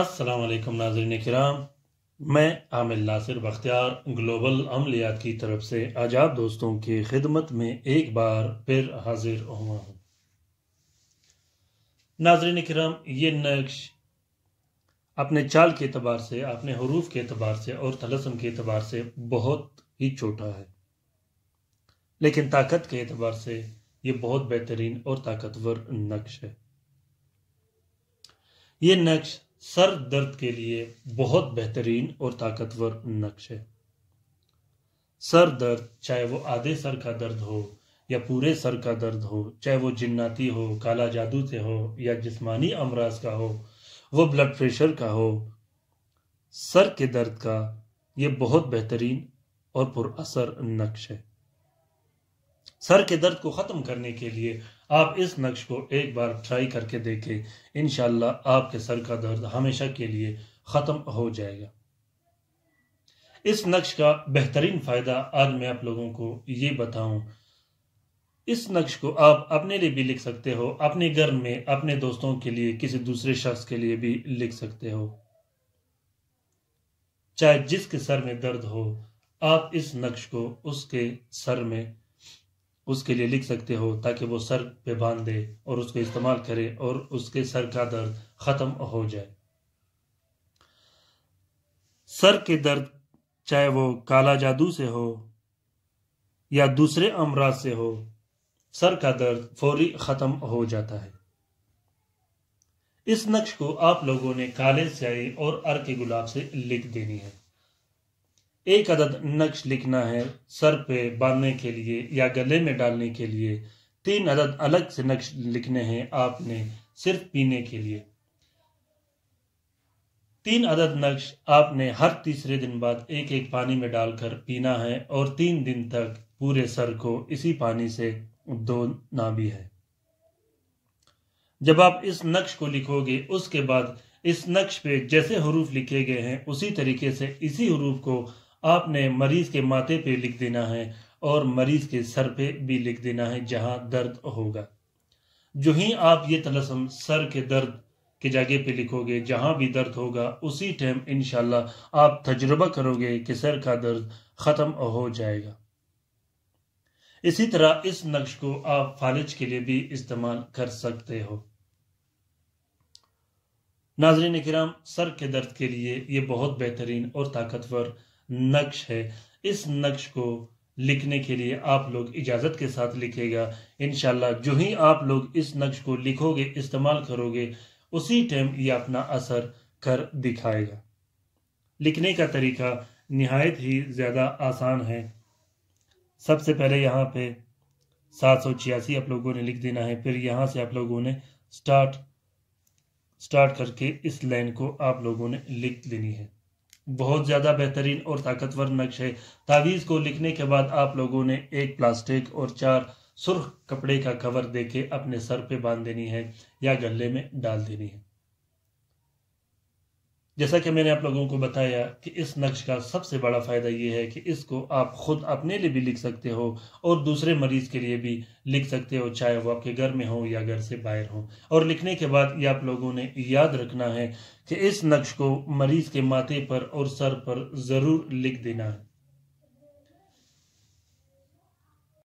असलकम नाजरन कराम मैं आमिल नासिर बख्तियार ग्लोबल अमलियात की तरफ से आज आप दोस्तों की खिदमत में एक बार फिर हाजिर हुआ हूँ नाजरन कराम ये नक्श अपने चाल के अतबार से अपने हरूफ के अतबार से और तलसम के अतबार से बहुत ही छोटा है लेकिन ताकत के अतबार से ये बहुत बेहतरीन और ताकतवर नक्श है ये नक्श सर दर्द के लिए बहुत बेहतरीन और ताकतवर नक्श है सर दर्द चाहे वो आधे सर का दर्द हो या पूरे सर का दर्द हो चाहे वो जिन्नाती हो काला जादू से हो या जिस्मानी अमराज का हो वो ब्लड प्रेशर का हो सर के दर्द का ये बहुत बेहतरीन और पुरअसर नक्श है सर के दर्द को ख़त्म करने के लिए आप इस नक्श को एक बार ट्राई करके देखें इन आपके सर का दर्द हमेशा के लिए ख़त्म हो जाएगा इस नक्श का बेहतरीन फ़ायदा आज मैं आप लोगों को ये बताऊं इस नक्श को आप अपने लिए भी लिख सकते हो अपने घर में अपने दोस्तों के लिए किसी दूसरे शख्स के लिए भी लिख सकते हो चाहे जिसके सर में दर्द हो आप इस नक्श को उसके सर में उसके लिए लिख सकते हो ताकि वो सर पे बांध दे और उसको इस्तेमाल करे और उसके सर का दर्द ख़त्म हो जाए सर के दर्द चाहे वो काला जादू से हो या दूसरे अमराज से हो सर का दर्द फौरी ख़त्म हो जाता है इस नक्श को आप लोगों ने काले स्याही और अर के गुलाब से लिख देनी है एक अदद नक्श लिखना है सर पे बांधने के लिए या गले में डालने के लिए तीन अदद अलग से नक्श लिखने हैं आपने सिर्फ पीने के लिए तीन अदद नक्श आपने हर तीसरे दिन बाद एक एक पानी में डालकर पीना है और तीन दिन तक पूरे सर को इसी पानी से धोना भी है जब आप इस नक्श को लिखोगे उसके बाद इस नक्श पे जैसे हरूफ लिखे गए हैं उसी तरीके से इसी हरूफ को आपने मरीज के माथे पे लिख देना है और मरीज के सर पे भी लिख देना है जहां दर्द होगा जो ही आप ये तलसम सर के दर्द की जगह पे लिखोगे जहां भी दर्द होगा उसी टाइम इनशाला आप तजुर्बा करोगे कि सर का दर्द ख़त्म हो जाएगा इसी तरह इस नक्श को आप फालिज के लिए भी इस्तेमाल कर सकते हो नाजरीन कराम सर के दर्द के लिए ये बहुत बेहतरीन और ताकतवर नक्श है इस नक्श को लिखने के लिए आप लोग इजाज़त के साथ लिखेगा इन जो ही आप लोग इस नक्श को लिखोगे इस्तेमाल करोगे उसी टाइम ये अपना असर कर दिखाएगा लिखने का तरीका नहायत ही ज़्यादा आसान है सबसे पहले यहाँ पे सात सौ छियासी आप लोगों ने लिख देना है फिर यहाँ से आप लोगों ने स्टार्ट स्टार्ट करके इस लाइन को आप लोगों ने लिख देनी है बहुत ज़्यादा बेहतरीन और ताकतवर नक्श है तावीज़ को लिखने के बाद आप लोगों ने एक प्लास्टिक और चार सुर्ख कपड़े का कवर देके अपने सर पे बांध देनी है या गले में डाल देनी है जैसा कि मैंने आप लोगों को बताया कि इस नक्श का सबसे बड़ा फ़ायदा यह है कि इसको आप ख़ुद अपने लिए भी लिख सकते हो और दूसरे मरीज़ के लिए भी लिख सकते हो चाहे वो आपके घर में हो या घर से बाहर हो और लिखने के बाद ये आप लोगों ने याद रखना है कि इस नक्श को मरीज़ के माथे पर और सर पर ज़रूर लिख देना है